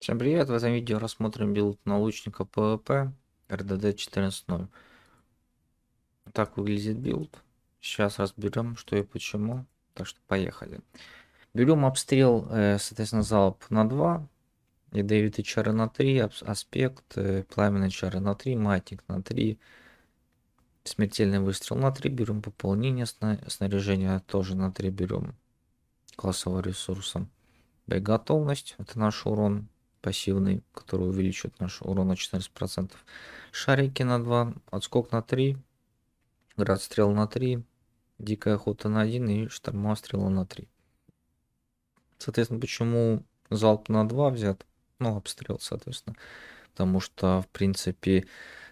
Всем привет! В этом видео рассмотрим билд налучника лучника PvP RDD 14.0. Так выглядит билд. Сейчас разберем, что и почему. Так что поехали. Берем обстрел, э, соответственно, залп на 2. И Дэвид и чары на 3. Аспект, э, пламенный чары на 3. Матник на 3. Смертельный выстрел на 3. Берем пополнение. снаряжения тоже на 3 берем. классового ресурса. Боеготовность. Это наш урон пассивный, который увеличивает наш урон на 14%. Шарики на 2, отскок на 3, град стрел на 3, дикая охота на 1 и шторма стрела на 3. Соответственно, почему залп на 2 взят? Ну, обстрел, соответственно. Потому что, в принципе,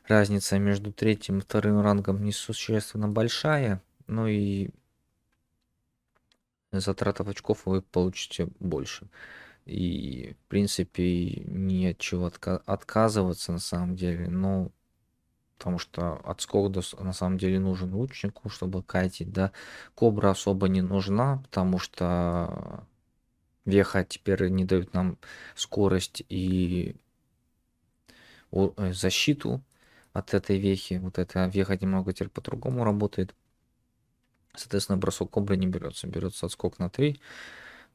разница между третьим и вторым рангом несущественно большая. Ну и затратов очков вы получите больше. И, в принципе, не от чего отка- отказываться на самом деле. но потому что отскок до, на самом деле нужен лучнику, чтобы катить. да. Кобра особо не нужна, потому что веха теперь не дают нам скорость и э, защиту от этой вехи. Вот эта веха немного теперь по-другому работает. Соответственно, бросок кобры не берется. Берется отскок на 3.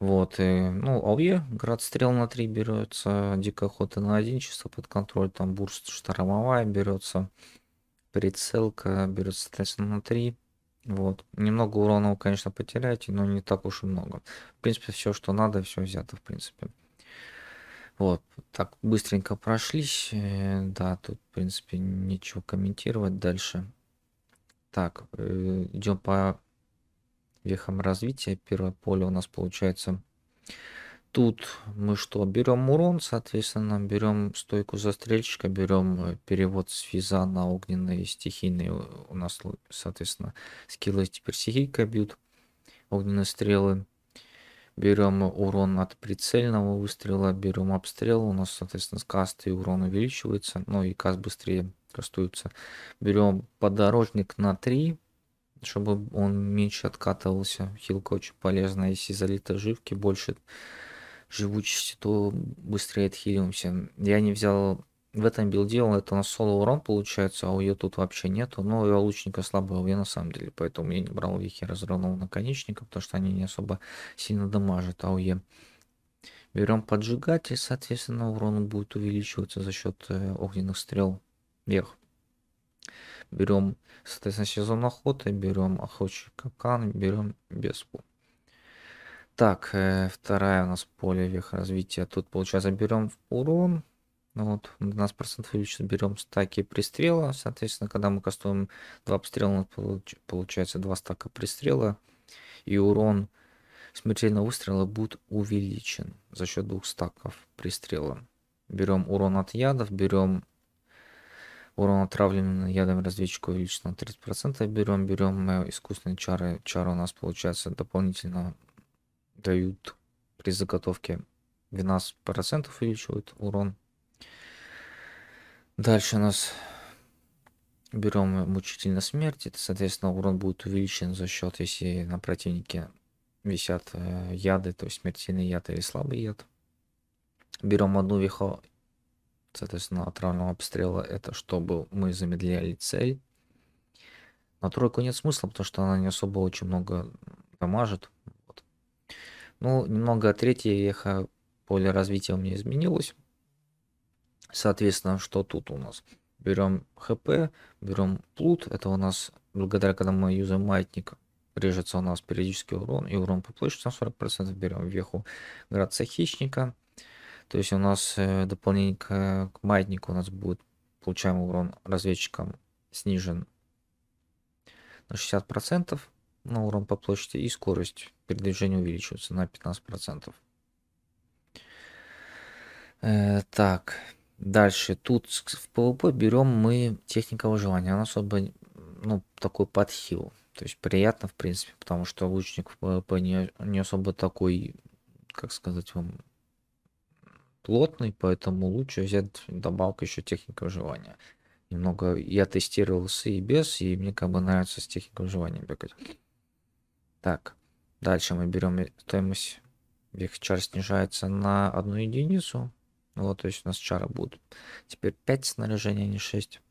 Вот, и, ну, АУЕ, град стрел на 3 берется, дикая на 1 чисто под контроль, там бурст штормовая берется, прицелка берется, соответственно, на 3. Вот. Немного урона вы, конечно, потеряете, но не так уж и много. В принципе, все, что надо, все взято, в принципе. Вот, так быстренько прошлись. Э, да, тут, в принципе, нечего комментировать дальше. Так, э, идем по вехом развития. Первое поле у нас получается. Тут мы что, берем урон, соответственно, берем стойку застрельщика, берем э, перевод с физа на огненные стихийные. У нас, соответственно, скиллы теперь стихийка бьют, огненные стрелы. Берем урон от прицельного выстрела, берем обстрел. У нас, соответственно, каст и урон увеличивается, но ну и каст быстрее кастуется. Берем подорожник на 3, чтобы он меньше откатывался. Хилка очень полезная. Если залито живки, больше живучести, то быстрее отхилимся. Я не взял в этом билде, он это на соло урон получается, а у ее тут вообще нету. Но ее лучника слабая я на самом деле, поэтому я не брал вихи разрывного наконечника, потому что они не особо сильно дамажат АОЕ. Берем поджигатель, соответственно, урон будет увеличиваться за счет э, огненных стрел вверх берем, соответственно, сезон охоты, берем охочий капкан, берем беспу. Так, э, вторая у нас поле вех развития. Тут, получается, берем урон. Ну вот, процент увеличится, берем стаки пристрела. Соответственно, когда мы кастуем 2 обстрела, получается два стака пристрела. И урон смертельного выстрела будет увеличен за счет двух стаков пристрела. Берем урон от ядов, берем Урон отравленным ядом разведчика увеличен на 30%. Берем, берем искусственные чары. Чары у нас, получается, дополнительно дают при заготовке 12% увеличивают урон. Дальше у нас берем мучительно смерть. Это, соответственно, урон будет увеличен за счет, если на противнике висят э, яды, то есть смертельный яд или слабый яд. Берем одну вехо Соответственно, от равного обстрела это чтобы мы замедляли цель. На тройку нет смысла, потому что она не особо очень много дамажит. Вот. Ну, немного третье эхо поле развития у меня изменилось. Соответственно, что тут у нас? Берем ХП, берем плут. Это у нас, благодаря когда мы юзаем маятник, режется у нас периодический урон и урон по площади на 40%. Берем веху градца хищника. То есть у нас э, дополнение к, к маятнику у нас будет получаем урон разведчикам снижен на 60%, на урон по площади и скорость передвижения увеличивается на 15%. Э, так, дальше. Тут в PvP берем мы техника выживания Она особо, ну, такой подхил. То есть приятно, в принципе, потому что лучник в PvP не, не особо такой, как сказать вам, плотный, поэтому лучше взять добавку еще техника выживания. Немного я тестировал с и без, и мне как бы нравится с техникой выживания бегать. Так, дальше мы берем стоимость. их чар снижается на одну единицу. Вот, то есть у нас чары будут. Теперь 5 снаряжения, а не 6.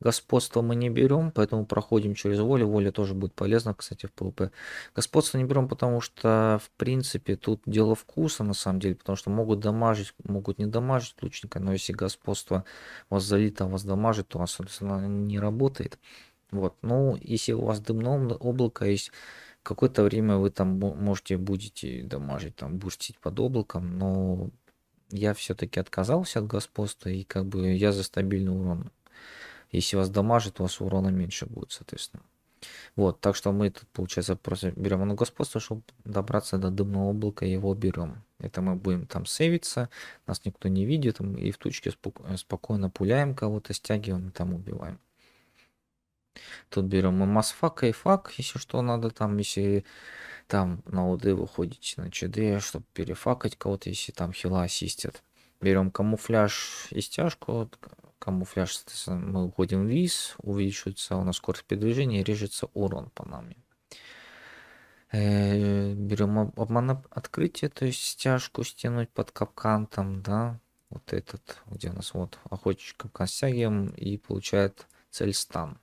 Господство мы не берем, поэтому проходим через волю. Воля тоже будет полезна, кстати, в ПВП. Господство не берем, потому что, в принципе, тут дело вкуса, на самом деле, потому что могут дамажить, могут не дамажить лучника, но если господство вас залит, а вас дамажит, то, собственно, не работает. Вот, ну, если у вас дымное облако есть, какое-то время вы там можете будете дамажить, там, бурстить под облаком, но я все-таки отказался от господства, и как бы я за стабильный урон если вас дамажит, у вас урона меньше будет, соответственно. Вот, так что мы тут, получается, просто берем оно господство, чтобы добраться до дымного облака, его берем. Это мы будем там сейвиться, нас никто не видит, и в тучке споко э, спокойно пуляем кого-то, стягиваем и там убиваем. Тут берем мы масфак и фак, если что надо, там, если там на ОД выходите на ЧД, чтобы перефакать кого-то, если там хила ассистят. Берем камуфляж и стяжку, камуфляж, соответственно, мы уходим вниз, увеличивается у нас скорость передвижения, режется урон по нам. Э, берем обман открытие, то есть стяжку стянуть под капкан там, да, вот этот, где у нас вот охотничий капкан стягиваем и получает цель стан.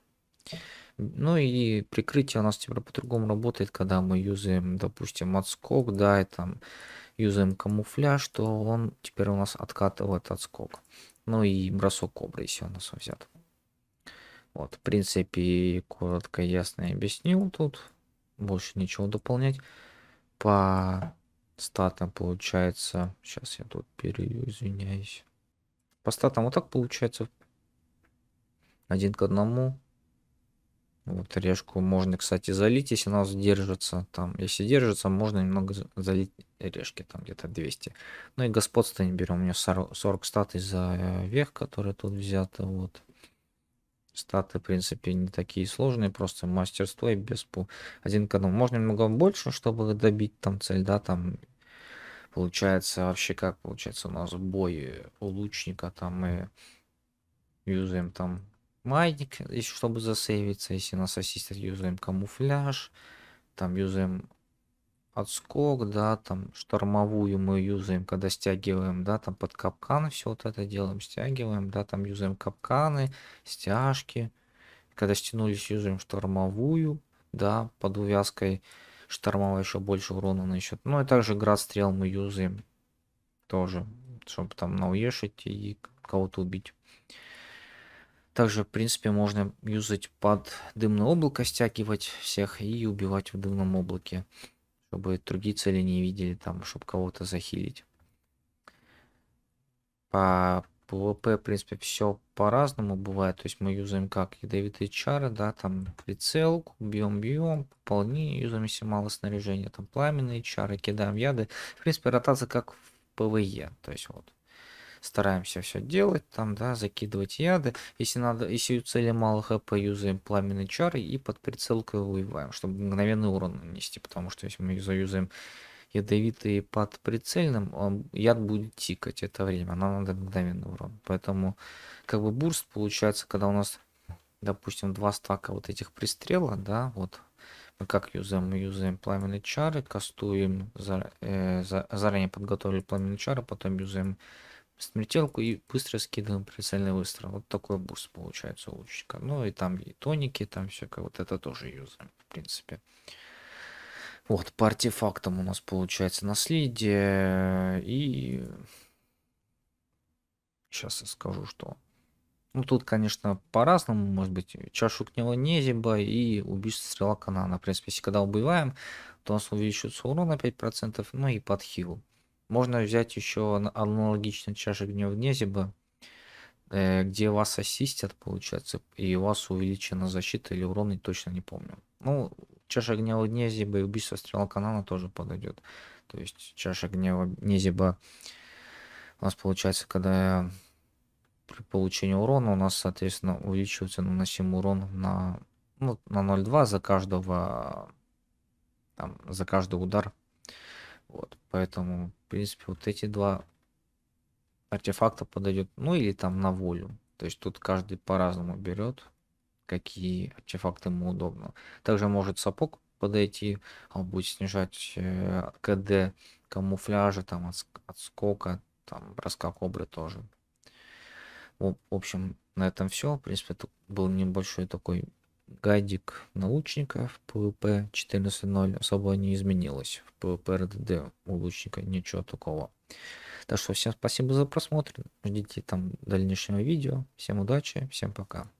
Ну и прикрытие у нас теперь по-другому работает, когда мы юзаем, допустим, отскок, да, и там юзаем камуфляж, то он теперь у нас откатывает отскок. Ну и бросок кобры если у нас он взят. Вот, в принципе, коротко, ясно объяснил тут. Больше ничего дополнять. По статам получается... Сейчас я тут перейду, извиняюсь. По статам вот так получается. Один к одному. Вот решку можно, кстати, залить, если она задержится. Там, если держится, можно немного залить решки, там где-то 200. Ну и господство не берем. У меня 40, статы за вех, которые тут взяты. Вот. Статы, в принципе, не такие сложные, просто мастерство и без пу. Один к одному. Можно немного больше, чтобы добить там цель, да, там получается вообще как получается у нас бой у лучника там мы юзаем там майник, еще чтобы засейвиться, если нас ассистят, юзаем камуфляж, там юзаем отскок, да, там штормовую мы юзаем, когда стягиваем, да, там под капканы все вот это делаем, стягиваем, да, там юзаем капканы, стяжки, когда стянулись, юзаем штормовую, да, под увязкой штормовая еще больше урона насчет. Ну и также град стрел мы юзаем тоже, чтобы там науешить и кого-то убить. Также, в принципе, можно юзать под дымное облако, стягивать всех и убивать в дымном облаке, чтобы другие цели не видели, там, чтобы кого-то захилить. По ПВП в принципе, все по-разному бывает. То есть мы юзаем как ядовитые чары, да, там прицел, бьем-бьем, пополни, юзаем, если мало снаряжения, там пламенные чары, кидаем яды. В принципе, ротация как в ПВЕ, то есть вот стараемся все делать, там, да, закидывать яды. Если надо, если у цели мало хп, юзаем пламенный чар и под прицелкой воеваем, чтобы мгновенный урон нанести, потому что если мы заюзаем ядовитые под прицельным, он, яд будет тикать это время, нам надо мгновенный урон. Поэтому как бы бурст получается, когда у нас, допустим, два стака вот этих пристрела, да, вот мы как юзаем? Мы юзаем пламенные чары, кастуем, за, э, за, заранее подготовили пламенные чары, а потом юзаем смертелку и быстро скидываем прицельный выстрел. Вот такой буст получается у лучника. Ну и там и тоники, там всякое. Вот это тоже юзаем, в принципе. Вот, по артефактам у нас получается наследие и... Сейчас я скажу, что... Ну, тут, конечно, по-разному, может быть, чашу книла Незиба и убийство стрела Канана. В принципе, если когда убиваем, то у нас увеличивается урон на 5%, ну и под хилом. Можно взять еще аналогично чашек чаша гнев Незиба, где вас ассистят, получается, и у вас увеличена защита или урон, не точно не помню. Ну, чаша гнева Незиба и убийство стрела канала тоже подойдет. То есть чаша гнева Незиба у нас получается, когда при получении урона у нас, соответственно, увеличивается наносим урон на, ну, на 0,2 за каждого там, за каждый удар вот, поэтому, в принципе, вот эти два артефакта подойдет, ну или там на волю. То есть тут каждый по-разному берет, какие артефакты ему удобно. Также может сапог подойти, он будет снижать э, КД камуфляжа, там от, отскока, там броска кобры тоже. В, общем, на этом все. В принципе, тут был небольшой такой Гадик налучников в PvP 14.0 особо не изменилось. В PvP RDD у лучника ничего такого. Так что всем спасибо за просмотр. Ждите там дальнейшего видео. Всем удачи, всем пока.